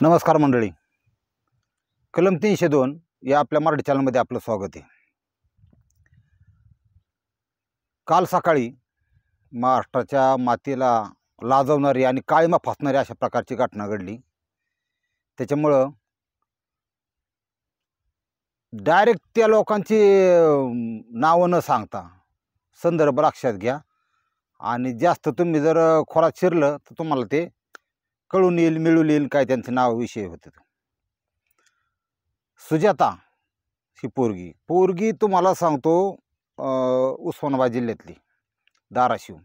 नमस्कार मंडळी कलम तीनशे दोन या आपल्या मराठी चॅनलमध्ये आपलं स्वागत आहे काल सकाळी महाराष्ट्राच्या मातीला लाजवणारी आणि काळीमा फासणारी अशा प्रकारची घटना घडली त्याच्यामुळं डायरेक्ट त्या लोकांची नावं न सांगता संदर्भ लक्षात घ्या आणि जास्त तुम्ही जर खोरात शिरलं तर तुम्हाला ते कळून येईल मिळून येईल काय त्यांचं नाव विषय होतं सुजाता ही पोरगी पोरगी तुम्हाला सांगतो उस्मानाबाद जिल्ह्यातली दाराशिव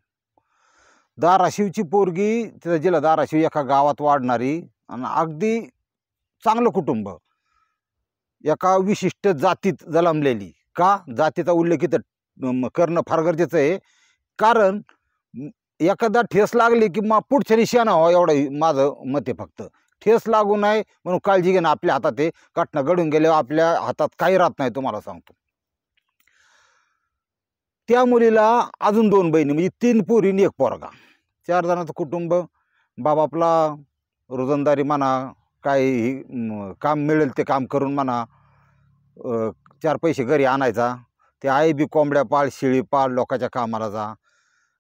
दाराशिवची पोरगी तिथं जिल्हा धाराशिव एका गावात वाढणारी आणि अगदी चांगलं कुटुंब एका विशिष्ट जातीत जलमलेली का जातीचा उल्लेख इथं करणं फार गरजेचं आहे कारण एखादा ठेस लागली की मग पुढच्या शेणा हो एवढं माझं मत आहे फक्त ठेस लागू नये म्हणून काळजी घेणं आपल्या हातात आहे काटणं घडून गेले आपल्या हातात काही राहत नाही तुम्हाला सांगतो त्या मुलीला अजून दोन बहिणी म्हणजे तीन पोरी एक पोरगा चार जणांचं कुटुंब बाबा आपला रोजंदारी म्हणा काही काम मिळेल ते काम करून म्हणा चार पैसे घरी आणायचा ते आई बी कोंबड्या पाळ शेळी पाळ लोकांच्या कामाला जा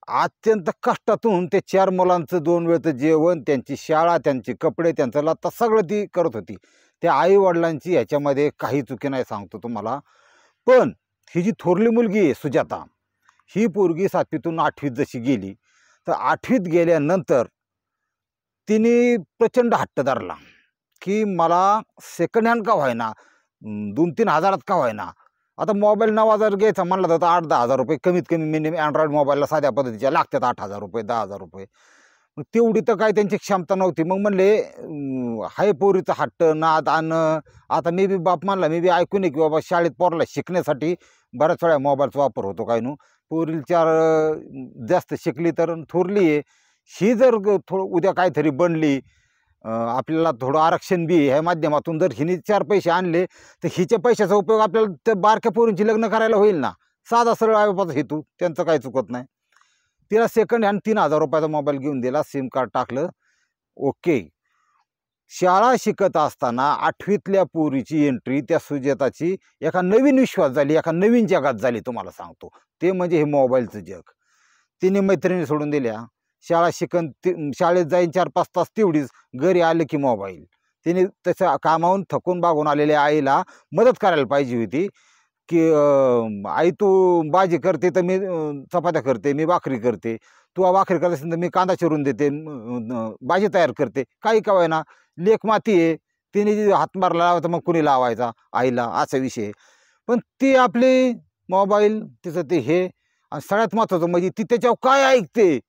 अत्यंत कष्टातून ते चार मुलांचं दोन वेळचं जेवण त्यांची शाळा त्यांचे कपडे त्यांचं लत्ता सगळं ती करत होती त्या आईवडिलांची ह्याच्यामध्ये काही चुकी नाही सांगतो तुम्हाला पण ही जी थोरली मुलगी आहे सुजाता ही पोरगी सातवीतून आठवीत जशी गेली तर आठवीत गेल्यानंतर तिने प्रचंड हट्ट धरला की मला सेकंड हँड का व्हायना दोन तीन हजारात का व्हायना आता मोबाईल नवा जर घ्यायचा म्हणला तर आठ दहा हजार रुपये कमीत कमी मिनिमम अँड्रॉईड मोबाईलला साध्या पद्धतीच्या लागतात आठ हजार रुपये दहा हजार रुपये मग तेवढी तर काय त्यांची क्षमता नव्हती मग म्हणले हाय पोरीचं हट्ट नाद आणणं आता मी बी बाप मानला मी बी ऐकून आहे की बाबा शाळेत पोरला शिकण्यासाठी बऱ्याच वेळा मोबाईलचा वापर होतो काय नू चार जास्त शिकली तर थोरली आहे ही जर थो उद्या काहीतरी बनली आपल्याला थोडं आरक्षण बी ह्या माध्यमातून जर हिने चार पैसे आणले तर हिच्या पैशाचा उपयोग आपल्याला त्या बारक्या पोरींची लग्न करायला होईल ना साधा सरळ आयोपाचा हेतू त्यांचं काही चुकत नाही तिला सेकंड हँड तीन हजार रुपयाचा मोबाईल घेऊन दिला सिम कार्ड टाकलं ओके शाळा शिकत असताना आठवीतल्या पोरीची एंट्री त्या सुजेताची एका नवीन विश्वास झाली एका नवीन जगात झाली तुम्हाला सांगतो ते म्हणजे हे मोबाईलचं जग तिने मैत्रिणी सोडून दिल्या शाळा शिकन ती शाळेत जाईन चार पाच तास तेवढीच घरी आलं की मोबाईल तिने तसं कामावून थकून बागून आलेल्या आईला मदत करायला पाहिजे होती की आई तू भाजी करते तर मी चपात्या करते मी भाकरी करते तू भाकरी करत असेल तर मी कांदा चिरून देते भाजी तयार करते काही काय ना लेख माती आहे तिने हातमार लावा तर मग कुणी लावायचा आईला असा विषय पण ती आपली मोबाईल तिचं ते हे आणि सगळ्यात महत्त्वाचं म्हणजे ती त्याच्यावर काय ऐकते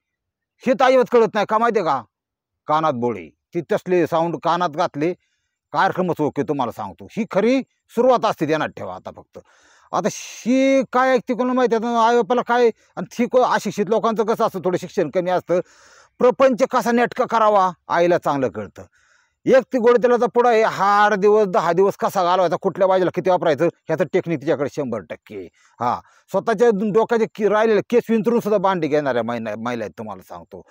हे ताईवत कळत नाही का माहिती का कानात बोळी ती तसले साऊंड कानात घातले कार्यक्रमच ओके तुम्हाला सांगतो ही खरी सुरुवात असते ध्यानात ठेवा आता फक्त आता शी काय ऐकते कोण माहिती आहे आई बापाला काय आणि ठीक अशिक्षित लोकांचं कसं असतं थोडं शिक्षण कमी असतं प्रपंच कसा नेटका करावा आईला चांगलं कळतं एक ती गोडतेलाचा पुढा हे आठ दिवस दहा दिवस कसा घालवायचा कुठल्या बाजूला किती वापरायचं ह्याचं टेक्निक तिच्याकडे शंभर टक्के हा स्वतःच्या डोक्याचे के राहिलेले केस विंतरून सुद्धा बांडी घेणाऱ्या महिना महिला तुम्हाला सांगतो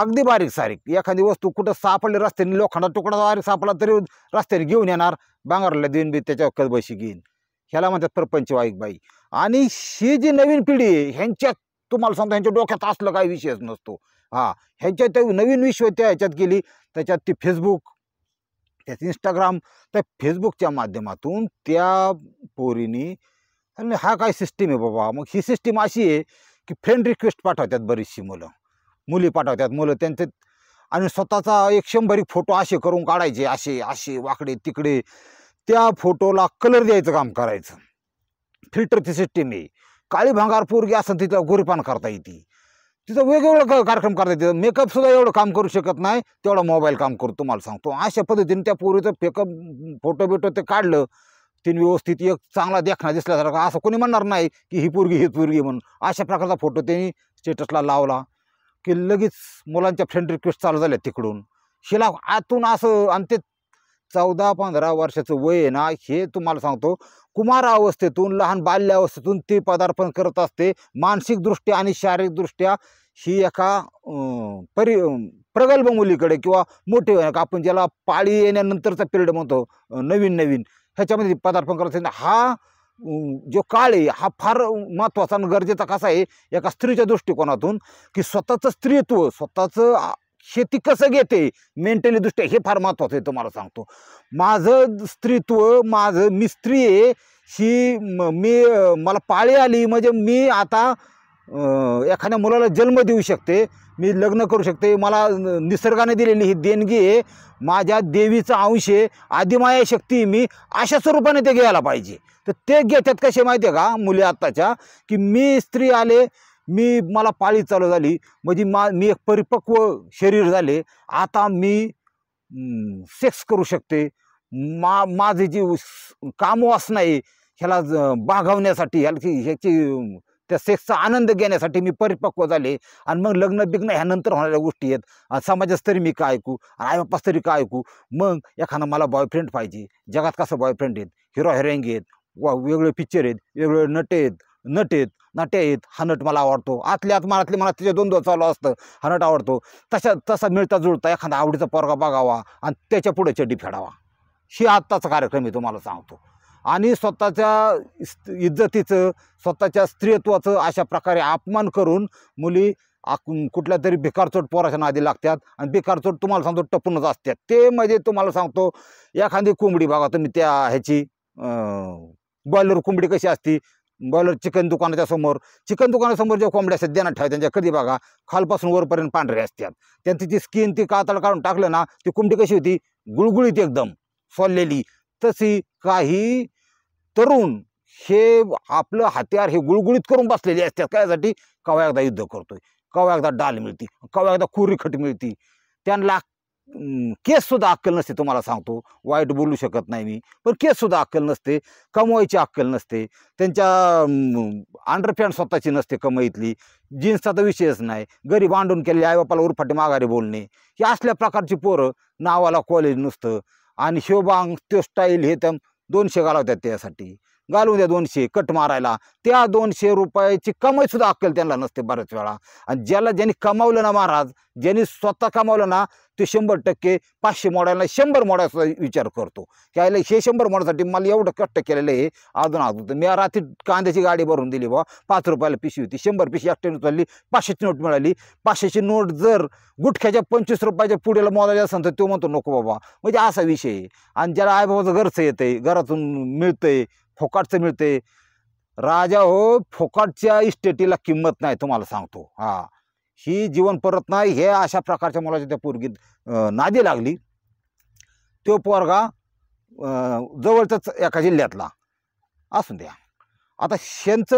अगदी बारीक सारीक एखादी वस्तू कुठं सापडली रस्त्याने लोखंडा तुकडा बारीक सापडला तरी रस्त्याने घेऊन येणार बांगारला देऊन बी त्याच्या कदबशी घेईन ह्याला म्हणतात प्रपंच वाईक बाई आणि ही जी नवीन पिढी आहे ह्यांच्यात तुम्हाला सांगतो ह्यांच्या डोक्यात असलं काही विषयच नसतो हां ह्याच्यात नवीन विश्व त्या ह्याच्यात गेली त्याच्यात ती फेसबुक त्याचं इंस्टाग्राम त्या फेसबुकच्या माध्यमातून त्या पोरीनी हा काय सिस्टीम आहे बाबा मग ही सिस्टीम अशी आहे की फ्रेंड रिक्वेस्ट पाठवतात बरीचशी मुलं मुली पाठवतात मुलं त्यांचे आणि स्वतःचा एक शंभर फोटो असे करून काढायचे असे असे वाकडे तिकडे त्या फोटोला कलर द्यायचं काम करायचं फिल्टरची सिस्टीम आहे काळी भांगार पोरगी असं तिथं गोरीपान करता येते तिचा वेगवेगळं कार्यक्रम करता येते मेकअप सुद्धा एवढं काम करू शकत नाही तेवढा मोबाईल काम करू तुम्हाला सांगतो अशा पद्धतीने त्या पोरीचं फेकअप फोटो बिटो ते काढलं तीन व्यवस्थित एक चांगला देखणा दिसल्यासारखा असं कोणी म्हणणार नाही की ही पोरगी ही पोरगी म्हणून अशा प्रकारचा फोटो त्यांनी स्टेटसला लावला की लगेच मुलांच्या फ्रेंड रिक्वेस्ट चालू झाल्या तिकडून शिला आतून असं आणि ते चौदा पंधरा वर्षाचं वय आहे ना हे तुम्हाला सांगतो कुमार अवस्थेतून लहान बाल्यावस्थेतून ते पदार्पण करत असते मानसिकदृष्ट्या आणि शारीरिकदृष्ट्या ही एका परि प्रगल्भ मुलीकडे किंवा मोठे आपण ज्याला पाळी येण्यानंतरचा पिरियड म्हणतो नवीन नवीन ह्याच्यामध्ये पदार्पण करत हा जो काळ आहे हा फार महत्त्वाचा आणि गरजेचा कसा आहे एका स्त्रीच्या दृष्टिकोनातून की स्वतःचं स्त्रीत्व स्वतःचं शेती कसं घेते मेंटली दृष्ट्या हे फार महत्त्वाचं आहे तुम्हाला सांगतो माझं स्त्रीत्व माझं मी स्त्री आहे ही मी मला पाळी आली म्हणजे मी आता एखाद्या मुलाला जन्म देऊ शकते मी लग्न करू शकते मला निसर्गाने दिलेली ही देणगी आहे माझ्या देवीचा अंश आहे आदिमाया शक्ती मी अशा स्वरूपाने ते घ्यायला पाहिजे तर ते घेतात कसे माहिती आहे का मुली आत्ताच्या की मी स्त्री आले मी मला पाळी चालू झाली म्हणजे मा मी एक परिपक्व शरीर झाले आता मी सेक्स करू शकते मा माझे काम वासना आहे ह्याला बागावण्यासाठी की ह्याची त्या सेक्सचा आनंद घेण्यासाठी मी परिपक्व झाले आणि मग लग्न बिग्न ह्यानंतर होणाऱ्या गोष्टी आहेत समाजास तरी मी काय ऐकू आई बापास तरी काय ऐकू मग एखादा मला बॉयफ्रेंड पाहिजे जगात कसं बॉयफ्रेंड आहेत हिरो हिरोईन आहेत वेगळे पिक्चर आहेत वेगवेगळे नट आहेत नट आहेत नाट्या आहेत हनट मला आवडतो आतल्या आत मनातले मला तिच्या दोन दोन चालू असतं हनट आवडतो तशा तसा मिळता जुळता एखादा आवडीचा पोरगा बघावा आणि त्याच्या पुढे चड्डी फेडावा ही आत्ताचा कार्यक्रम मी तुम्हाला सांगतो आणि स्वतःच्या इज्जतीचं स्वतःच्या स्त्रीत्वाचं अशा प्रकारे अपमान करून मुली कुठल्या तरी भिकारचोट पोराच्या नादी लागतात आणि भिकारचोट तुम्हाला सांगतो टपूनच असतात ते म्हणजे तुम्हाला सांगतो एखादी कोंबडी बघा तुम्ही त्या ह्याची बॉयलर कोंबडी कशी असती बॉयलर चिकन दुकानाच्या समोर चिकन दुकानासमोर ज्या कोंबड्या असतात देण्यात ठेवा त्यांच्या कधी बघा खालपासून वरपर्यंत पांढरे असतात त्यांची ती स्किन ती कातळ काढून टाकलं ना ती कुंडी कशी होती गुळगुळीत एकदम सोललेली तशी काही तरुण हे आपलं हत्यार हे गुळगुळीत करून बसलेले असतात कायसाठी कवा एकदा युद्ध करतोय कवा एकदा डाल मिळते कवा एकदा खुरीखट मिळते मिळती त्यांना केससुद्धा अक्कल नसते तुम्हाला सांगतो वाईट बोलू शकत नाही मी पण केससुद्धा अक्कल नसते कमवायची अक्कल नसते त्यांच्या अंडरपॅन्ट स्वतःची नसते कमाईतली जीन्सचा तर विषयच नाही घरी केलेली आई आईबापाला उरफाटी माघारी बोलणे या असल्या प्रकारची पोरं नावाला कॉलेज नुसतं आणि शिवबांग तो स्टाईल हे त्या दोनशे घालवतात त्यासाठी घालून द्या दोनशे कट मारायला त्या दोनशे रुपयाची कमाई सुद्धा अक्कल त्यांना नसते बऱ्याच वेळा आणि ज्याला ज्यांनी कमावलं ना महाराज ज्यांनी स्वतः कमावलं ना ते शंभर टक्के पाचशे मोडायला शंभर मोड्याचा विचार करतो यायला हे शंभर मोडासाठी मला एवढं कट्ट केलेलं आहे अजून अजून मी रात्री कांद्याची गाडी भरून दिली बा पाच रुपयाला पिशवी होती शंभर पिशी एकट्याने चालली पाचशेची नोट मिळाली पाचशेची नोट जर गुटख्याच्या पंचवीस रुपयाच्या पुढेला मोडायला असेल तर तो म्हणतो नको बाबा म्हणजे असा विषय आहे आणि ज्याला बाबाचं घरचं येतं आहे घरातून मिळतंय फोकाटचं मिळते राजा हो फोकाटच्या इस्टेटीला किंमत नाही तुम्हाला सांगतो हा ही जीवन परत नाही हे अशा प्रकारच्या मुलाच्या त्या पोरगीत नादी लागली तो पोरगा जवळचाच एका जिल्ह्यातला असून द्या आता शेंच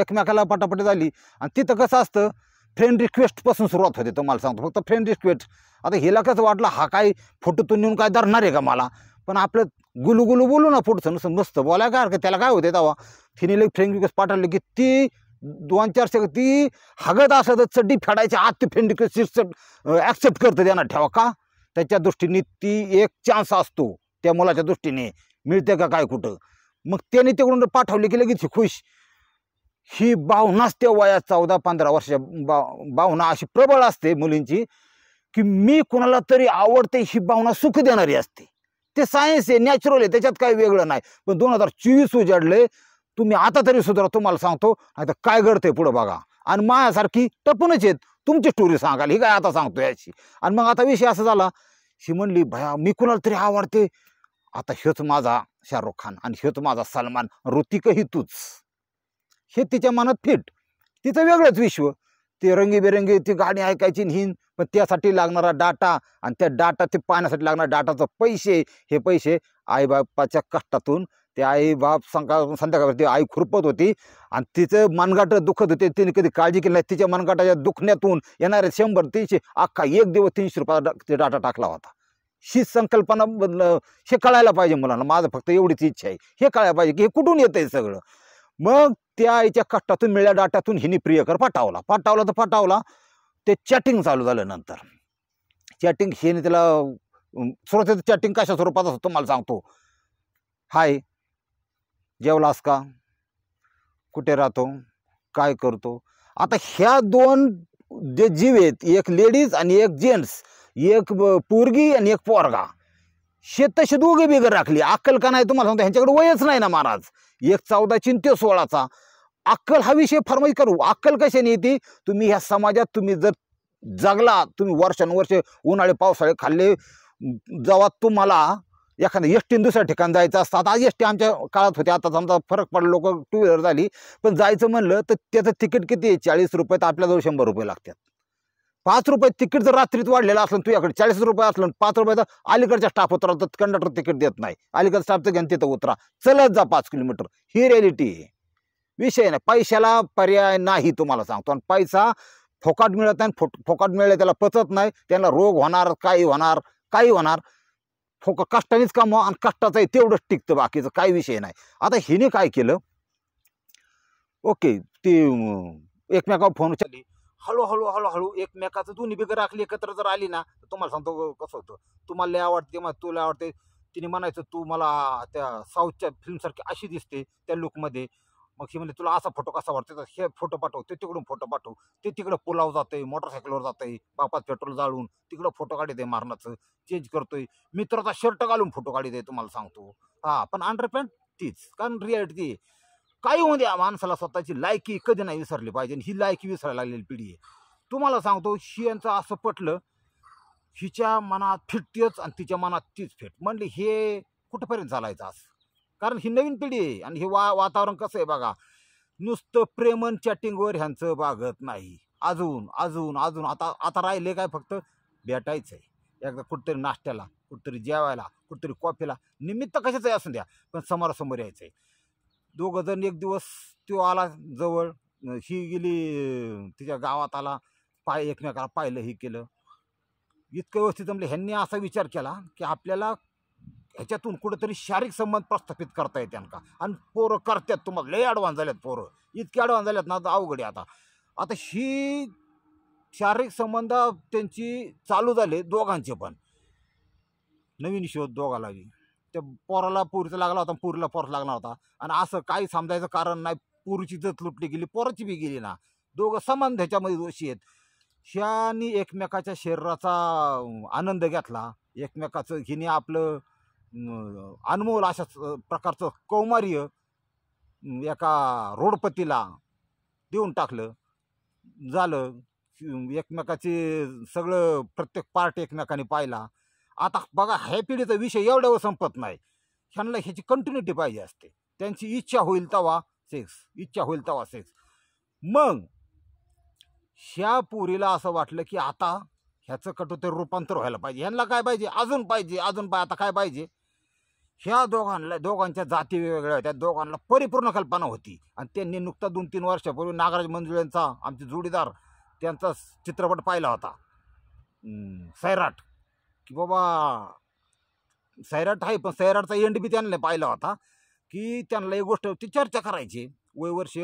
एकमेकाला पटापटी झाली आणि तिथं कसं असतं फ्रेंड रिक्वेस्टपासून सुरुवात होते तुम्हाला सांगतो फक्त फ्रेंड रिक्वेस्ट आता हिला कसं वाटलं हा काय फोटोतून नेऊन काय धरणार आहे का मला पण आपलं गुलू बोलू ना पुढचं नुसतं मस्त बोला का हरकत त्याला काय होते तेव्हा तिने लई फ्रेंड विकस पाठवली की ती दोन चार सेकंद ती हगत असं चड्डी फेडायची आत ती फ्रेंड रिक्वेस्ट ॲक्सेप्ट करतं त्यांना ठेवा का त्याच्या दृष्टीने ती एक चान्स असतो त्या मुलाच्या दृष्टीने मिळते का काय कुठं मग त्याने तिकडून पाठवले की लगेच खुश ही भावनाच त्या वयात चौदा पंधरा वर्षाच्या भावना अशी प्रबळ असते मुलींची की मी कुणाला तरी आवडते ही भावना सुख देणारी असते ते सायन्स आहे नॅचरल आहे त्याच्यात काही वेगळं नाही पण दोन हजार चोवीस उजाडले तुम्ही आता तरी सुधारा तुम्हाला सांगतो आता काय घडतंय पुढं बघा आणि माझ्यासारखी टपूनच आहेत तुमची स्टोरी सांगाल ही काय आता सांगतो याची आणि मग आता विषय असा झाला ही म्हणली भया मी कुणाला तरी आवडते आता हेच माझा शाहरुख खान आणि हेच माझा सलमान ऋतिकही तूच हे तिच्या मनात फिट तिचं वेगळंच विश्व ते रंगीबेरंगी ती गाणी ऐकायची हिन पण त्यासाठी लागणारा डाटा आणि त्या डाटा ते पाहण्यासाठी लागणारा डाटाचं पैसे हे पैसे आईबापाच्या कष्टातून ते आई बाप संका ती आई खुरपत होती आणि तिचं मनगाटं दुखत होते तिने कधी काळजी केली नाही तिच्या मनगाटाच्या दुखण्यातून येणारे शंभर तीनशे अख्खा एक दिवस तीनशे रुपयाचा डाटा टाकला होता ही संकल्पना बदल हे कळायला पाहिजे मुलांना माझं फक्त एवढीच इच्छा आहे हे कळायला पाहिजे की हे कुठून येतं आहे सगळं मग त्या आईच्या कष्टातून मिळ्या डाटातून हिने प्रियकर पाठवला पाठवला तर पाठवला ते चॅटिंग चालू झालं नंतर चॅटिंग हिने त्याला सुरुवातीचं चॅटिंग कशा स्वरूपात असतो मला सांगतो हाय जेवलास का कुठे राहतो काय करतो आता ह्या दोन जे जीव आहेत एक लेडीज आणि एक जेंट्स एक पोरगी आणि एक पोरगा शेत दोघे बिगर राखली अक्कल का नाही तुम्हाला सांगतो ह्यांच्याकडे वयच नाही ना महाराज एक चौदा ते सोळाचा अक्कल हा विषय फरमाईश करू अक्कल कशाने येते तुम्ही ह्या समाजात तुम्ही जर जगला तुम्ही वर्षानुवर्ष उन्हाळे पावसाळे खाल्ले जेव्हा तुम्हाला एखाद्या एसटीन दुसऱ्या ठिकाण जायचं असतं आज एस आमच्या काळात होते आता समजा फरक पडला लोक टू व्हीलर झाली पण जायचं म्हणलं तर त्याचं तिकीट किती आहे चाळीस रुपये तर आपल्याजवळ शंभर रुपये लागतात पाच रुपये तिकीट जर रात्रीत वाढलेलं असलं तुझ्याकडे चाळीस रुपये असलं पाच तर अलीकडच्या स्टाफ उतरा तर कंडक्टर तिकीट देत नाही अलीकडच्या स्टाफचं घेऊन तिथं उतरा चलत जा पाच किलोमीटर ही रिॲलिटी आहे विषय नाही पैशाला पर्याय नाही तुम्हाला सांगतो आणि पैसा फोकाट मिळत नाही फो फोकाट मिळलं त्याला पचत नाही त्यांना रोग होणार काही होणार काही होणार फोक कष्टानेच काम आणि कष्टाचंही तेवढंच टिकतं बाकीचं काही विषय नाही आता हिने काय केलं ओके ते एकमेकावर फोन चालली हळूहळू हळूहळू एकमेकाचं दोन्ही बिगर राखली एकत्र जर आली ना तर तुम्हाला सांगतो कसं होतं तुम्हाला आवडते मग तुला आवडते तिने म्हणायचं तू मला त्या साऊथच्या फिल्मसारखी अशी दिसते त्या लुकमध्ये मग ही म्हणले तुला असा फोटो कसा वाटतो हे फोटो पाठव ते तिकडून फोटो पाठव ते तिकडं पुलाव जातंय मोटरसायकलवर जातंय बापात पेट्रोल जाळून तिकडं फोटो काढी दे मारणाचं चेंज करतोय मित्राचा शर्ट घालून फोटो काढी दे तुम्हाला सांगतो हा पण अंडरपॅन्ट तीच कारण रियालिटी काही होऊ द्या माणसाला स्वतःची लायकी कधी नाही विसरली पाहिजे ही लायकी विसरायला लागलेली पिढी आहे तुम्हाला सांगतो यांचं असं पटलं हिच्या मनात फिट तीच आणि तिच्या मनात तीच फिट म्हणली हे कुठंपर्यंत चालायचं असं कारण ही नवीन पिढी आहे आणि हे वा वातावरण कसं आहे बघा नुसतं प्रेमन चॅटिंगवर ह्यांचं बागत नाही अजून अजून अजून आता आता राहिले काय फक्त भेटायचं आहे एकदा कुठेतरी नाश्त्याला कुठंतरी जेवायला कुठंतरी कॉफीला निमित्त कशाचं आहे असून द्या पण समोरासमोर यायचं आहे दोघं जण एक दिवस तो आला जवळ ही गेली तिच्या गावात आला पाय एकमेकाला पाहिलं हे केलं इतकं व्यवस्थित जमलं ह्यांनी असा विचार केला की आपल्याला ह्याच्यातून कुठेतरी शारीरिक संबंध प्रस्थापित करता येते का आणि पोरं करतात तुम्हाला लय अडवान झाल्यात पोरं इतके अडवान झाल्यात ना अवघड आहे आता आता ही शारीरिक संबंध त्यांची चालू झाले दोघांचे पण नवीन शोध दोघाला त्या पोराला पूरचा लागला होता पुरीला पोरस लागला होता आणि असं काही समजायचं कारण नाही पुरीची जत लुटली गेली पोराची बी गेली ना दोघं समान ह्याच्यामध्ये दोषी आहेत ह्यानी एकमेकाच्या शरीराचा आनंद घेतला एकमेकाचं हिने आपलं अनमोल अशा प्रकारचं कौमार्य एका रोडपतीला देऊन टाकलं झालं एकमेकाचे सगळं प्रत्येक पार्ट एकमेकाने पाहिला आता बघा ह्या पिढीचा विषय एवढ्यावर संपत नाही ह्यांना ह्याची कंटिन्युटी पाहिजे असते त्यांची इच्छा होईल तवा सेक्स इच्छा होईल तवा सेक्स मग ह्या पुरीला असं वाटलं की आता ह्याचं कटोतर रूपांतर व्हायला पाहिजे ह्यांना काय पाहिजे अजून पाहिजे अजून पाय आता काय पाहिजे ह्या दोघांना दोघांच्या जाती वेगवेगळ्या त्या दोघांना परिपूर्ण कल्पना होती आणि त्यांनी नुकता दोन तीन वर्षापूर्वी नागराज मंजुळेंचा यांचा आमचे जोडीदार त्यांचा चित्रपट पाहिला होता सैराट की बाबा सैराट आहे पण सैराटचा एंड बी त्यांना पाहिला होता की त्यांना एक गोष्ट होती चर्चा करायची वय वर्ष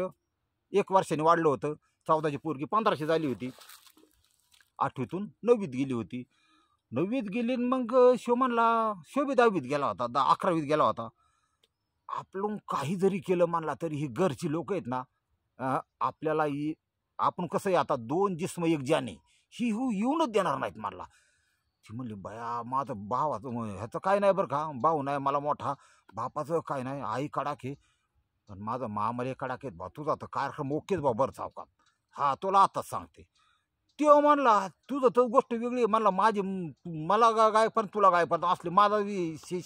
एक वर्षाने वाढलं होतं चौदाची पोरगी पंधराशे झाली होती आठवीतून नववीत गेली होती नववीत गेली मग मग म्हणला शोभी दहावीत गेला होता दहा अकरावीत गेला होता आपण काही जरी केलं मानला तरी ही घरची लोक आहेत ना आपल्याला ही आपण कसं आहे आता दोन जिस्म एक ज्याने ही हू हो येऊनच देणार नाहीत मानला ती म्हणली बया माझं भावाचं ह्याचं काय नाही बरं का भाऊ नाही मला मोठा बापाचं काय नाही आई कडाके पण माझं मामले कडाकेत बा तुझा तर कार्यक्रम ओकेच बा बरं सावकात हा तुला आताच सांगते तो म्हणला तुझं तर गोष्ट वेगळी म्हणला माझी मला गा- काय पण तुला काय पण असले माझा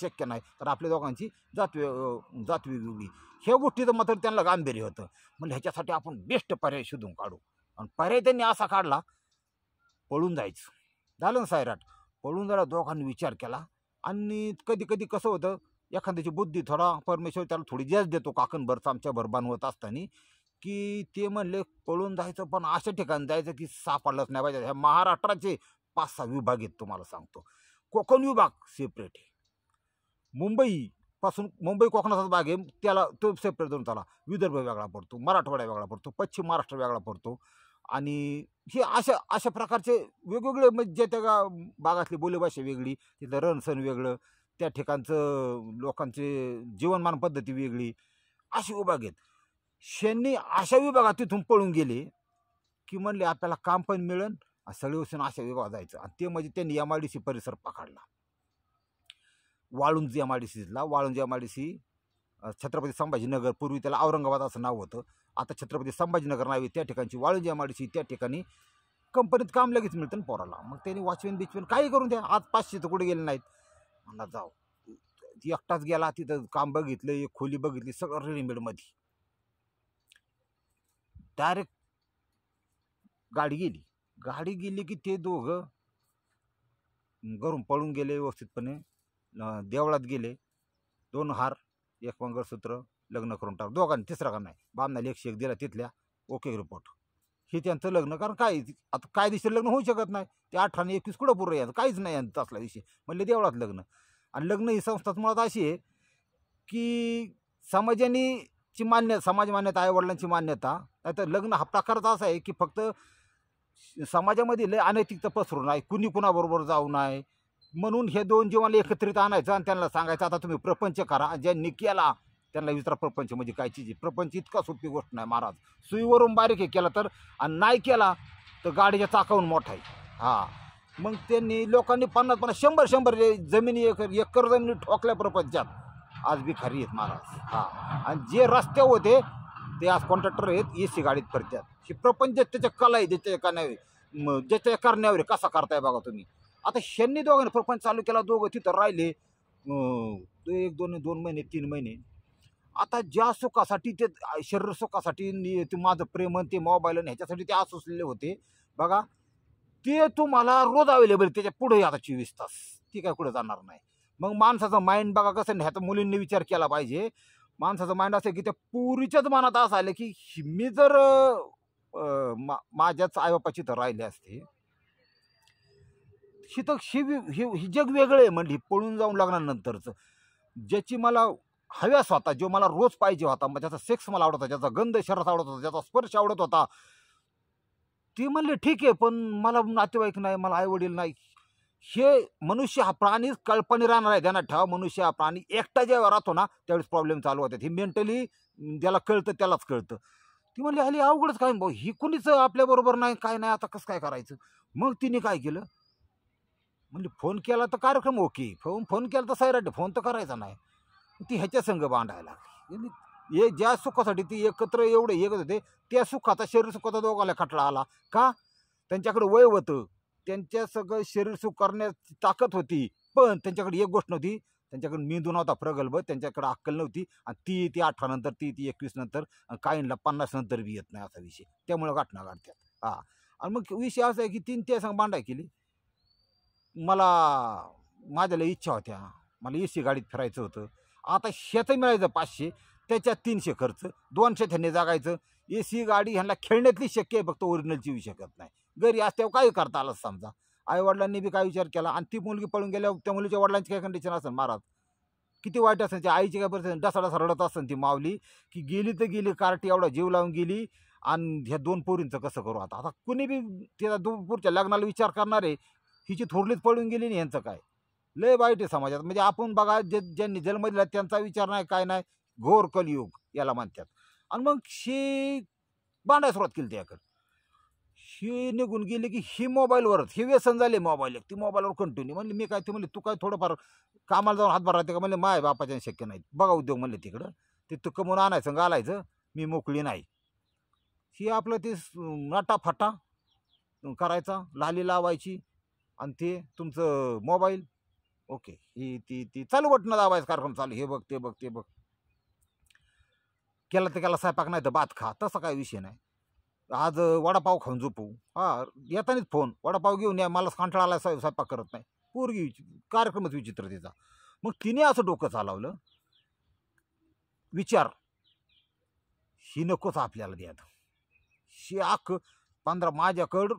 शक्य नाही तर आपल्या दोघांची जात वे- जात वेगवेगळी ह्या गोष्टीचं मात्र त्यांना गांभीर्य होतं म्हणजे ह्याच्यासाठी आपण बेस्ट पर्याय शोधून काढू आणि पर्याय त्यांनी असा काढला पळून जायचं झालं ना सायराट पळून जरा दोघांनी विचार केला आणि कधी कधी कसं होतं एखाद्याची बुद्धी थोडा परमेश्वर त्याला थोडी जास्त देतो भरचा आमच्या भरबान होत असताना की ते म्हणले पळून जायचं पण अशा ठिकाणी जायचं की सापडलंच नाही पाहिजे ह्या महाराष्ट्राचे पाच सहा विभाग आहेत तुम्हाला सांगतो कोकण विभाग सेपरेट आहे मुंबई पासून मुंबई कोकणाचाच भाग आहे त्याला तो सेपरेट देऊन चाला विदर्भ वेगळा पडतो मराठवाडा वेगळा पडतो पश्चिम महाराष्ट्र वेगळा पडतो आणि हे अशा अशा प्रकारचे वेगवेगळे म्हणजे त्या भागातली बोलीभाषा वेगळी तिथलं रणसण वेगळं त्या ठिकाणचं लोकांचे जीवनमान पद्धती वेगळी अशी विभाग आहेत शेंनी अशा विभागात तिथून पळून गेले की म्हणले आपल्याला काम पण मिळेल वसून अशा विभागात जायचं आणि ते म्हणजे त्यांनी एम आय डी सी परिसर पकडला वाळुंज एम आय डी सीला Waluj M I D C Chhatrapati Sambhajinagar पूर्वी त्याला औरंगाबाद असं नाव होतं आता छत्रपती संभाजीनगर नावे त्या ठिकाणची Waluj M I D C त्या ठिकाणी कंपनीत काम लगेच मिळतं ना पोराला मग त्यांनी वॉचमेन बिचमेन काही करून द्या आज पाचशे तर कुठे गेले नाहीत म्हणा जाऊ एकटाच गेला तिथं काम बघितलं एक खोली बघितली सगळं रेडीमेडमध्ये डायरेक्ट गाडी गेली गाडी गेली की ते दोघं घरून पळून गेले व्यवस्थितपणे देवळात गेले दोन हार एक मंगळसूत्र लग्न करून टाक दोघांनी तिसरा का नाही बामनाला एक दिला तिथल्या ओके रिपोर्ट हे त्यांचं लग्न कारण काय आता काय दिवशी लग्न होऊ शकत नाही ते अठराने एकवीस कुठं पुरं यायचं काहीच नाही यांचं असला विषय म्हणले देवळात लग्न आणि लग्न ही संस्थाच मुळात अशी आहे की समाजानीची ची मान्यता समाज मान्यता आईवडिलांची मान्यता नाहीतर लग्न हा प्रकारचा असा आहे की फक्त समाजामध्ये लय अनैतिकता पसरू आहे कुणी कुणाबरोबर जाऊ नये म्हणून हे दोन जीवाला एकत्रित आणायचं आणि त्यांना सांगायचं आता तुम्ही प्रपंच करा ज्यांनी केला त्यांना विचारा प्रपंच म्हणजे काय चीज प्रपंच इतका सोपी गोष्ट नाही महाराज सुईवरून बारीक हे केला तर आणि नाही केला तर गाडीच्या चाकावून मोठा आहे हां मग त्यांनी लोकांनी पन्नास पन्नास शंभर शंभर जमिनी एकर एकर जमिनी ठोकल्या प्रपंचात आज बी खरी आहेत महाराज हां आणि जे रस्ते होते ते आज कॉन्ट्रॅक्टर आहेत ए e सी गाडीत फिरतात ही प्रपंच त्याच्या कला आहे ज्याच्या करण्यावर ज्याच्या करण्यावर कसा करताय बघा तुम्ही आता ह्यांनी दोघांनी प्रपंच चालू केला दोघं तिथं राहिले एक दोन दोन महिने तीन महिने आता ज्या सुखासाठी ते शरीर सुखासाठी ते माझं प्रेम ते मोबाईल आणि ह्याच्यासाठी ते आसुसलेले होते बघा ते तुम्हाला रोज अवेलेबल त्याच्या पुढे आता चोवीस तास ती काय कुठे जाणार नाही मग माणसाचं माइंड बघा कसं नाही ह्याचा मुलींनी विचार केला पाहिजे माणसाचं माइंड असेल की त्या पुरीच्याच मनात असं आलं की मी जर मा माझ्याच आईबापाची तर राहिले असते ही तर ही ही जग वेगळं आहे म्हणली पळून जाऊन लागल्यानंतरचं ज्याची मला हव्यास होता जो मला रोज पाहिजे होता मग ज्याचा सेक्स मला आवडत होता ज्याचा गंध शरस आवडत होता ज्याचा स्पर्श आवडत होता ते म्हणली ठीक आहे पण मला नातेवाईक नाही मला आईवडील नाही हे मनुष्य हा प्राणीच कल्पने राहणार आहे त्यांना ठेवा मनुष्य हा प्राणी एकटा जेव्हा राहतो ना त्यावेळेस प्रॉब्लेम चालू होतात हे मेंटली ज्याला कळतं त्यालाच कळतं ती म्हणली आली अवघडच काय भाऊ ही कुणीच आपल्याबरोबर नाही काय नाही आता कसं काय करायचं मग तिने काय केलं म्हणजे फोन केला तर कार्यक्रम ओके फोन फोन केला तर सायराटे फोन तर करायचा नाही ती ह्याच्या संघ बांधायला म्हणजे हे ज्या सुखासाठी ती एकत्र एवढे एकत होते त्या सुखाचा शरीर सुखाचा दोघाला खटला आला का त्यांच्याकडे वय होतं त्यांच्या सगळं शरीर सुकारण्याची ताकद होती पण त्यांच्याकडे एक गोष्ट नव्हती त्यांच्याकडे मेंदू नव्हता प्रगल्भ त्यांच्याकडे अक्कल नव्हती आणि ती ती अठरा नंतर ती ती एकवीस नंतर काहींना पन्नास नंतर बी येत नाही असा विषय त्यामुळं घटना घडतात हां आणि मग विषय असा आहे की तीन ते सांग मांडा केली मला माझ्याला इच्छा होत्या मला ए सी गाडीत फिरायचं होतं आता शेतं मिळायचं पाचशे त्याच्यात तीनशे खर्च दोनशे त्यांनी जागायचं ए सी गाडी ह्यांना खेळण्यातली शक्य आहे फक्त ओरिजिनलची होऊ शकत नाही घरी असते काही करता आलं समजा आईवडिलांनी बी काय विचार केला आणि ती मुलगी पळून गेल्यावर त्या मुलीच्या वडिलांची काय कंडिशन असेल महाराज किती वाईट असेल आईची काय परिस्थिती डसाडा रडत असेल ती मावली की गेली तर गेली कार्टी एवढा जीव लावून गेली आणि ह्या दोन पोरींचं कसं करू आता आता कुणी बी त्या दोन पोरच्या लग्नाला विचार करणारे हिची थोरलीच पळून गेली नाही यांचं काय लय वाईट आहे समाजात म्हणजे आपण बघा जे ज्यांनी जन्म दिला त्यांचा विचार नाही काय नाही घोर कलयुग याला म्हणतात आणि मग शी बांडायला सुरुवात केली त्याकडे ही निघून गेली की ही मोबाईलवरच हे व्यसन झाले मोबाईल ती मोबाईलवर कंटिन्यू म्हणले मी काय ते म्हणले तू काय थोडंफार कामाला जाऊन हातभार राहते का म्हणले माय बापाच्या शक्य नाही बघा उद्योग म्हणले तिकडं ते तू कमून आणायचं घालायचं मी मोकळी नाही ही आपलं ते नाटाफाटा करायचा लाली लावायची आणि ते तुमचं मोबाईल ओके ही ती ती चालू बटणं दाबायचं कार्यक्रम चालू हे बघ ते बघ ते बघ केला तर केला स्वयंपाक नाही तर भात खा तसा काही विषय नाही आज वडापाव खाऊन झोपू हां येतानीच फोन वडापाव घेऊन या मला कंटाळा आला स्वयं स्वयंपाक करत नाही पोरगी कार्यक्रमच विचित्र तिचा मग तिने असं डोकं चालवलं विचार ही नकोच आपल्याला द्यात शे आख पंधरा माझ्याकडं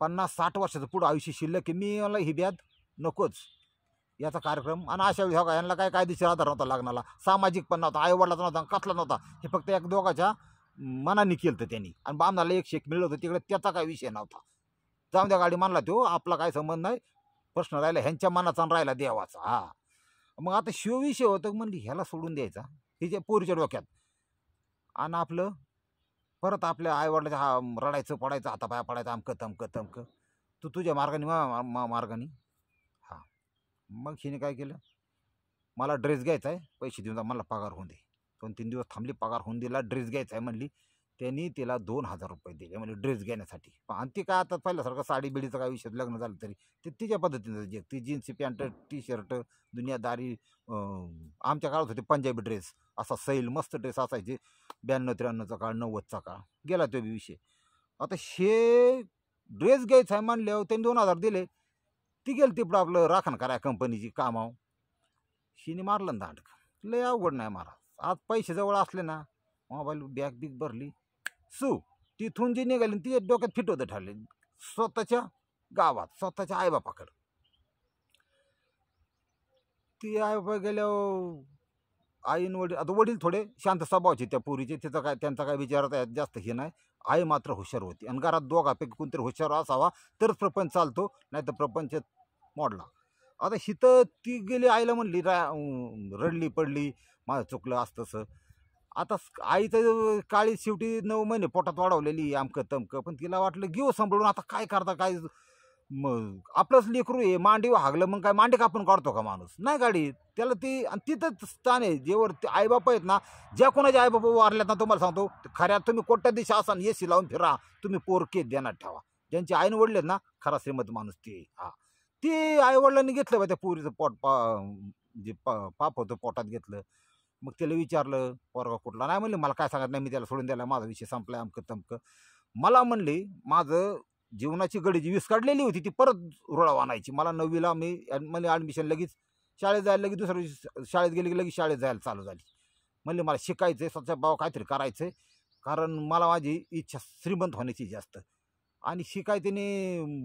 पन्नास साठ वर्षाचं पुढं आयुष्य शिल्लक की मी मला ही द्यात नकोच याचा कार्यक्रम आणि अशा विभाग हो यांना काय कायदेशीर आधार नव्हता लागनाला सामाजिक पण नव्हता आईवडलाचा नव्हता कसला नव्हता हे फक्त एक दोघाच्या मनाने केलं होतं त्यांनी आणि बामणाला एक शेक मिळलं होतं तिकडे त्याचा काय विषय नव्हता जाऊन त्या गाडी मानला तो आपला काय संबंध नाही प्रश्न राहिला ह्यांच्या मनाचा राहिला देवाचा हा मग आता शिवविषय होतं म्हणली ह्याला सोडून द्यायचा हिच्या पोरीच्या डोक्यात आणि आपलं परत आपल्या आईवडिलाच्या हा रडायचं पडायचं आता पाया पडायचं आमकं तमकं तमकं तू तुझ्या मार्गाने मा मार्गाने हां मग हिने काय केलं मला ड्रेस घ्यायचा आहे पैसे देऊन जा मला पगार होऊन दे दोन तीन दिवस थांबली पगार होऊन दिला ड्रेस घ्यायचा आहे म्हणली त्यांनी तिला दोन हजार रुपये दिले म्हणजे ड्रेस घेण्यासाठी पण आणि ती काय आता पहिल्यासारखं साडी बिडीचं काय विषय लग्न झालं तरी ते तिच्या पद्धतीनं जे ती जीन्स पॅन्ट टी शर्ट दुनियादारी आमच्या काळात होते पंजाबी ड्रेस असा सैल मस्त ड्रेस असायचे ब्याण्णव त्र्याण्णवचा काळ नव्वदचा काळ गेला तो विषय आता शे ड्रेस घ्यायचा आहे म्हणल्यावर त्यांनी दोन हजार दिले ती गेली तिकडं आपलं राखण करा कंपनीची कामाव शिने मारलं ना दांडक लय अवघड नाही मारा आज पैसे जवळ असले ना मोबाईल बॅग बिग भरली सु तिथून जी निघाली ती डोक्यात फिट होते स्वतःच्या गावात स्वतःच्या आईबापाकडं ती आईबापा गेल्या आईन वडील आता वडील थोडे शांत स्वभावचे त्या पुरीचे तिचा काय त्यांचा काय विचार जास्त हे नाही आई मात्र हुशार होती आणि घरात दोघापैकी कोणतरी हुशार असावा तरच प्रपंच चालतो नाही तर प्रपंच मोडला आता हिथं ती गेली आईला म्हणली रा रडली पडली माझं चुकलं असतं तसं आता आईचं काळी शेवटी नऊ महिने पोटात वाढवलेली आमकं तमकं पण तिला वाटलं घेऊ सांभाळून आता काय करता काय मग आपलंच लेकरू आहे मांडी हागलं मग काय मांडी कापून काढतो का माणूस नाही गाडी त्याला ती आणि तिथंच स्थान आहे जेवर ते आईबाप आहेत ना ज्या कोणाच्या आईबापा वारल्यात ना तुम्हाला सांगतो खऱ्या तुम्ही कोट्या दिशा असाल सी लावून फिरा तुम्ही पोरके देनात ठेवा ज्यांची आईन वडले ना खरा श्रीमंत माणूस ते हा ते वडिलांनी घेतलं बा त्या पोरीचं पोट पा जे पा पाप होतं पोटात घेतलं मग त्याला विचारलं पोरगा कुठला नाही म्हणले मला काय सांगत नाही मी त्याला सोडून द्यायला माझा विषय संपला अमकं तमकं मला म्हणली माझं जीवनाची गडी जी वीस काढलेली होती ती परत रुळा आणायची मला नववीला मी म्हणजे ॲडमिशन लगेच शाळेत जायला लगेच दुसऱ्या दिवशी शाळेत गेली की लगेच शाळेत जायला चालू झाली म्हणले मला शिकायचं आहे स्वतः भाव काहीतरी करायचं आहे कारण मला माझी इच्छा श्रीमंत होण्याची जास्त आणि शिकाय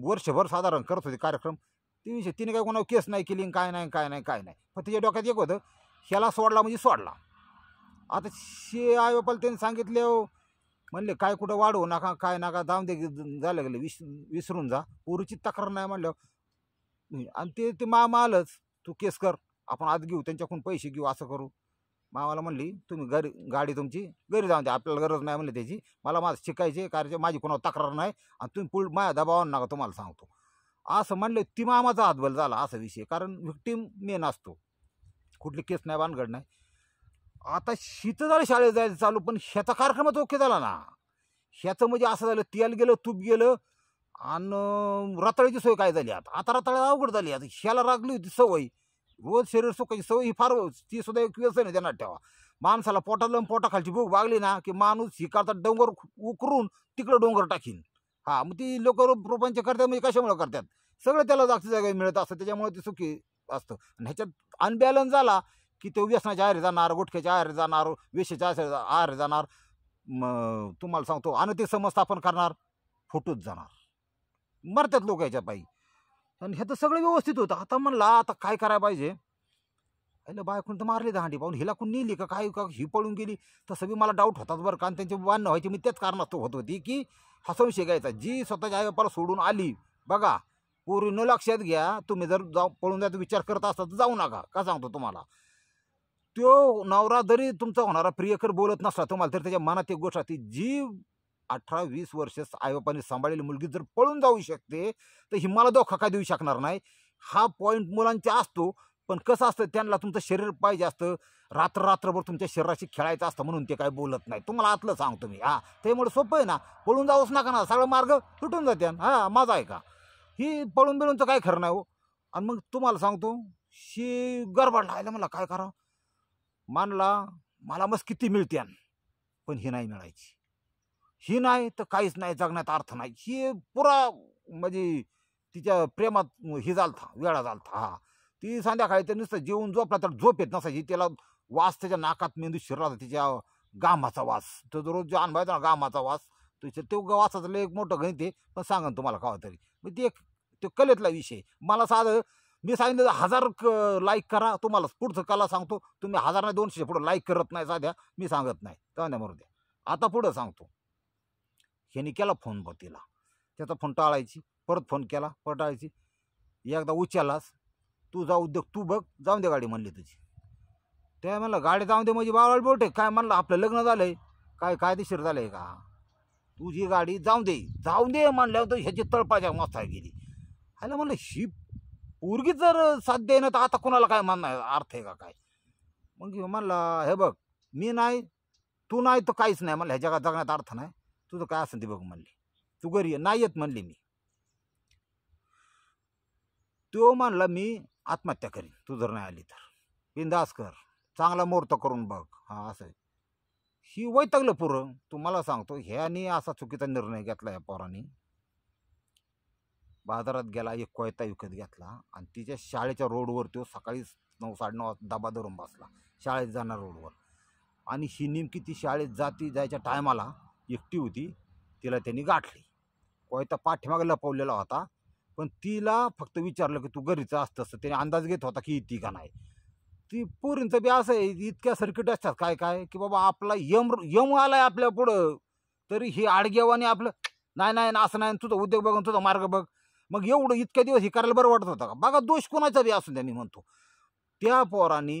वर्षभर साधारण करत होते कार्यक्रम ती विषय तिने काय कोणावर केस नाही केली काय नाही काय नाही काय नाही पण तिच्या डोक्यात एक होतं ह्याला सोडला म्हणजे सोडला आता शे आई बापाला त्यांनी सांगितले हो म्हणले काय कुठं वाढवू नका काय नका जाऊन दे झालं गेले विस विसरून जा पुरुची तक्रार नाही म्हणलं आणि ते ते मामा आलंच तू केस कर आपण आज घेऊ त्यांच्याकडून पैसे घेऊ असं करू मामाला म्हणली तुम्ही घरी गाडी तुमची घरी जाऊन द्या आपल्याला गरज नाही म्हणली त्याची मला माझं शिकायचे कारण माझी कोणावर तक्रार नाही आणि तुम्ही पुढ माझ्या दबावानं नका तुम्हाला सांगतो असं म्हणलं ती मामाचा हातबल झाला असा विषय कारण व्हिक्टीम मेन असतो कुठली केस नाही बांधगड नाही आता शीतं झालं शाळेत जायचं चालू पण शेता कार्यक्रमच ओके झाला ना ह्याचं म्हणजे असं झालं तेल गेलं तूप गेलं आणि रताळ्याची सोय काय झाली आता आता रताळ्या अवघड झाली आता शेला रागली होती सवय रोज शरीर सुखायची सवय ही फार ती सुद्धा एक नाही त्यांना ठेवा माणसाला पोटाला पोटाखालची भूक वागली ना की माणूस ही करता डोंगर उकरून तिकडं डोंगर टाकीन हां मग ती लोक रोपांचे करतात म्हणजे कशामुळे करतात सगळं त्याला जागती जागा मिळत असतं त्याच्यामुळे ती सुखी असतं आणि ह्याच्यात अनबॅलन्स झाला की तो व्यसनाच्या आहारी जाणार गुटख्याच्या आहेर जाणार वेशाच्या आहारी जाणार मग तुम्हाला सांगतो अनैतिक समस्थापन करणार फुटूच जाणार मरतात लोक याच्या पायी आणि तर सगळं व्यवस्थित होतं आता म्हणला आता काय करायला पाहिजे अरे बायकून तर मारली दहांडी पाहून हिला कोण नेली का काय का ही पळून गेली तसं बी मला डाऊट होतात बरं कारण त्यांची वाण व्हायची मी त्याच कारणास्तव होत होती की हा संशय जी स्वतःच्या आई सोडून आली बघा पोरीनं लक्षात घ्या तुम्ही जर जाऊ पळून जायचा विचार करत असता तर जाऊ नका का सांगतो तुम्हाला तो नवरा जरी तुमचा होणारा प्रियकर बोलत नसला तुम्हाला तरी त्याच्या मनात एक गोष्ट असते जी अठरा वीस वर्ष आईबापाने सांभाळलेली मुलगी जर पळून जाऊ शकते तर ही मला धोका काय देऊ शकणार नाही हा पॉईंट मुलांचा असतो पण कसं असतं त्यांना तुमचं शरीर पाहिजे असतं रात्र रात्रभर तुमच्या शरीराशी खेळायचं असतं म्हणून ते काय बोलत नाही तुम्हाला आतलं सांगतो मी हां त्यामुळे सोपं आहे ना पळून जाऊच नका ना सगळं मार्ग तुटून जाते हां माझा आहे का ही पळून बिळूनचं काय खरं नाही हो आणि मग तुम्हाला सांगतो शी गरबड लायला मला काय करा मानला मला मस किती मिळते पण ही नाही मिळायची ही नाही तर काहीच नाही जगण्यात अर्थ नाही ही पुरा म्हणजे तिच्या प्रेमात हे झालता वेळा झालता हा ती संध्याकाळी तर नुसतं जेवून झोपला तर झोप येत नसायची तिला वास त्याच्या नाकात मेंदू शिरला तिच्या गामाचा वास तो रोज जो अनुभवायचा गामाचा वास तुझं तो वाचायचं लय एक मोठं गणित आहे पण सांगा तुम्हाला कावा तरी मग ते एक तो कलेतला विषय मला साधं मी सांगितलं हजार क लाईक करा तुम्हाला पुढचं कला सांगतो तुम्ही हजार नाही दोनशे पुढं लाईक करत नाही साध्या मी सांगत नाही तेव्हा नाही मरू द्या आता पुढं सांगतो ह्याने केला फोन ब तिला त्याचा फोन टाळायची परत फोन केला परत टाळायची एकदा उचललास तू जाऊ उद्योग तू बघ जाऊन दे गाडी म्हणली तुझी त्या म्हणलं गाडी जाऊन दे म्हणजे बावळ बोटे काय म्हणलं आपलं लग्न झालं आहे काय कायदेशीर झालं आहे का तुझी गाडी जाऊ दे जाऊ दे म्हणल्यावर तर ह्याची तळपाच्या मस्ता गेली ह्याला म्हणलं ही पोरगी जर साथ देणं तर आता कोणाला काय म्हणणं अर्थ आहे का काय मग म्हणला हे बघ मी नाही तू नाही तर काहीच नाही म्हणलं ह्याच्या जगण्यात अर्थ नाही तुझं काय असेल ते बघ म्हणली तू घरी नाही येत म्हणली मी तो म्हणला मी आत्महत्या करीन तू जर नाही आली तर बिंदास कर चांगला मोर्त करून बघ हा असं ही वैतागलं पुरं तुम्हाला सांगतो ह्याने असा चुकीचा निर्णय घेतला या पोराने बाजारात गेला एक कोयता विकत घेतला आणि तिच्या शाळेच्या रोडवर तो सकाळी नऊ साडेनऊ दबा धरून बसला शाळेत जाणार रोडवर आणि ही नेमकी ती शाळेत जाती जायच्या टायमाला एकटी होती तिला त्यांनी गाठली कोयता पाठीमागे लपवलेला होता पण तिला फक्त विचारलं की तू घरीच असतं असतं त्याने अंदाज घेत होता की ती का नाही ती पोरींचं बी असं आहे इतक्या सर्किट असतात काय काय की बाबा आपला यम यम आलाय आपल्या पुढं तरी ही आडगेवानी आपलं नाही नाही ना असं नाही तुझा उद्योग बघ तुझा मार्ग बघ मग एवढं इतक्या दिवस हे करायला बरं वाटत होतं का बघा दोष कोणाचा बी असून त्यांनी म्हणतो त्या पोरांनी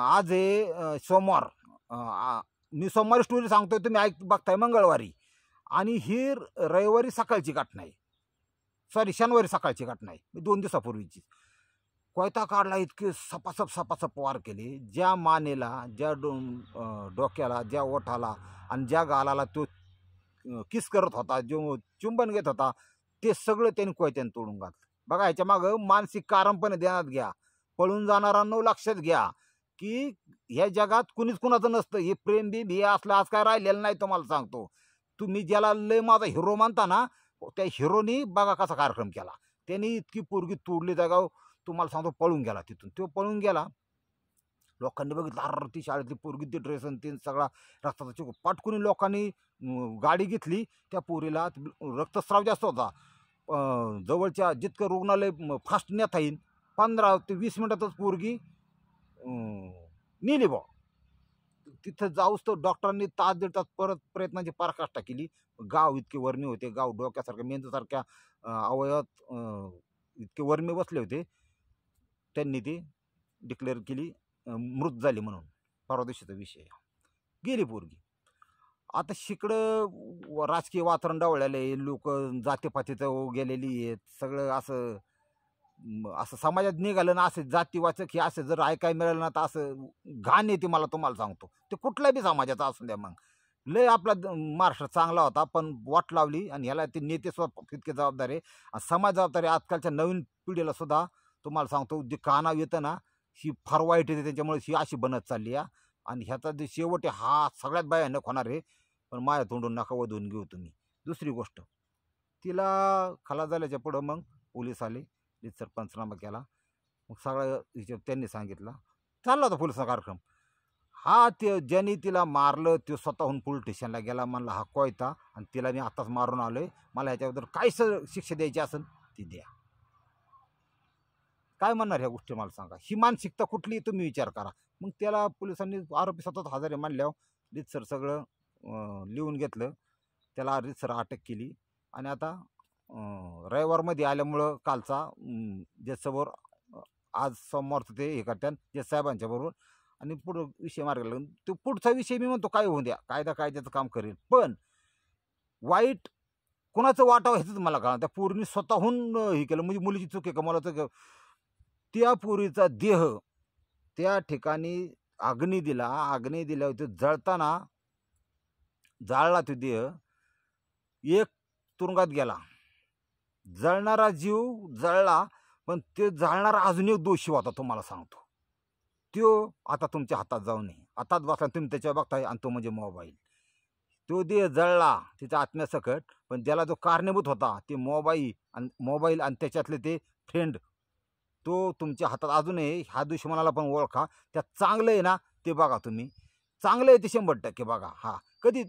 आज आहे सोमवार मी सोमवारी स्टोरी सांगतोय तुम्ही ऐक बघताय मंगळवारी आणि ही रविवारी सकाळची घटना आहे सॉरी शनिवारी सकाळची घटना आहे दोन दिवसापूर्वीची कोयता काढला इतकी सपासप सपासप वार केली ज्या मानेला ज्या डो डोक्याला ज्या ओठाला आणि ज्या गालाला तो किस करत होता जो चुंबन घेत होता ते सगळं त्यांनी कोयत्याने तोडून घातलं बघा ह्याच्या मागं मानसिक कारण पण घ्या पळून जाणारांनो लक्षात घ्या की ह्या जगात कुणीच कुणाचं नसतं हे प्रेम बीब हे असलं आज काय राहिलेलं नाही तुम्हाला सांगतो तुम्ही ज्याला लय माझा हिरो मानता ना त्या हिरोनी बघा कसा कार्यक्रम केला त्यांनी इतकी पोरगी तोडली जागा तुम्हाला सांगतो पळून गेला तिथून तो पळून गेला लोकांनी बघितलं अर ती शाळेतली पोरगी ते ड्रेस आणि ते सगळा रक्ताचा चिकू पाटकुनी लोकांनी गाडी घेतली त्या पोरीला रक्तस्राव जास्त होता जवळच्या जितकं रुग्णालय फास्ट नेता येईल पंधरा ते वीस मिनटातच पोरगी नेली बा तिथं जाऊस तर डॉक्टरांनी तास दीड तास परत प्रयत्नांची पराकाष्ठा केली गाव इतके वर्णी होते गाव डोक्यासारख्या मेंदूसारख्या अवयवात इतके वर्मी बसले होते त्यांनी ती डिक्लेअर केली मृत झाली म्हणून परदेशाचा विषय गेली पोरगी आता शिकडं राजकीय वातावरण डावळलेलं आहे लोक जातीपातीचं गेलेली आहेत सगळं असं असं समाजात निघालं ना असं जातीवाचक हे असं जर ऐकाय मिळालं ना तर असं घाण येते मला तुम्हाला सांगतो ते कुठल्या बी समाजाचा असू द्या मग लय आपला महाराष्ट्र चांगला होता पण वाट लावली आणि ह्याला ते नेते स्वतः तितके जबाबदार आहे समाज जबाबदारी आजकालच्या नवीन पिढीला सुद्धा तुम्हाला सांगतो जे कानाव येतं ना ही फार वाईट येते त्याच्यामुळे ही अशी बनत चालली आहे आणि ह्याचा जे शेवट आहे हा सगळ्यात भयानक होणार आहे पण माझ्या तोंडून नका वधून घेऊ तुम्ही दुसरी गोष्ट तिला खाला झाल्याच्या पुढं मग पोलीस आले तिथं पंचनामा केला मग सगळा हिशोब त्यांनी सांगितला चालला होता पोलिसांचा कार्यक्रम हा ते ज्याने तिला मारलं तो स्वतःहून पोलीस स्टेशनला गेला म्हणला हा कोयता आणि तिला मी आत्ताच मारून आलो आहे मला ह्याच्याबद्दल काय शिक्षा द्यायची असेल ती द्या काय म्हणणार ह्या गोष्टी मला सांगा ही मानसिकता कुठली तुम्ही विचार करा मग त्याला पोलिसांनी आरोपी सतत हजारे मानल्यावर रितसर सगळं लिहून घेतलं त्याला रितसर अटक केली आणि आता रविवारमध्ये आल्यामुळं कालचा ज्याच्यासमोर आज सोमवारचं ते हे करतात जे साहेबांच्या बरोबर आणि पुढं विषय मार्गाला लागून तो पुढचा विषय मी म्हणतो काय होऊन द्या कायदा कायद्याचं काम करेल पण वाईट कोणाचं वाटावं ह्याचंच मला कळणार त्या पूर्वी स्वतःहून हे केलं म्हणजे मुलीची चूक आहे का मला तर त्या पुरीचा देह त्या ठिकाणी अग्नी दिला अग्नी दिल्यावर तो जळताना जाळला तो देह एक तुरुंगात गेला जळणारा जीव जळला पण ते जाळणारा अजून एक दोषी होता तुम्हाला सांगतो तो आता तुमच्या हातात जाऊ नये आताच बसला तुम्ही त्याच्यावर बघताय आणि तो म्हणजे मोबाईल तो देह जळला तिचा आत्म्यासकट पण ज्याला जो कारणीभूत होता ते मोबाईल आणि मोबाईल आणि त्याच्यातले ते फ्रेंड तो तुमच्या हातात अजूनही ह्या दुश्मनाला पण ओळखा त्या चांगलं आहे ना ते बघा तुम्ही चांगलं आहे ते शंभर टक्के बघा हा कधी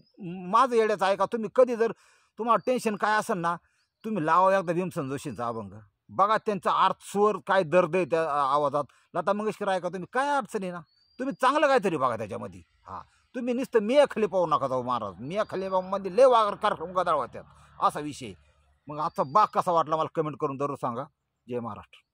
माझं येड्याचं ऐका तुम्ही कधी जर तुम्हाला टेन्शन काय असेल ना तुम्ही लावा एकदा भीमसन जोशींचा अभंग बघा त्यांचा अर्थ स्वर काय दर्द आहे त्या आवाजात लता मंगेशकर ऐका तुम्ही काय अडचण आहे ना तुम्ही चांगलं काहीतरी बघा त्याच्यामध्ये हां तुम्ही नुसतं मिया खाली पाहू नका जाऊ महाराज मिया खाली मध्ये म्हणजे लय वागर कार्यक्रम गदाळ होत्यात असा विषय मग आजचा बाग कसा वाटला मला कमेंट करून जरूर सांगा जय महाराष्ट्र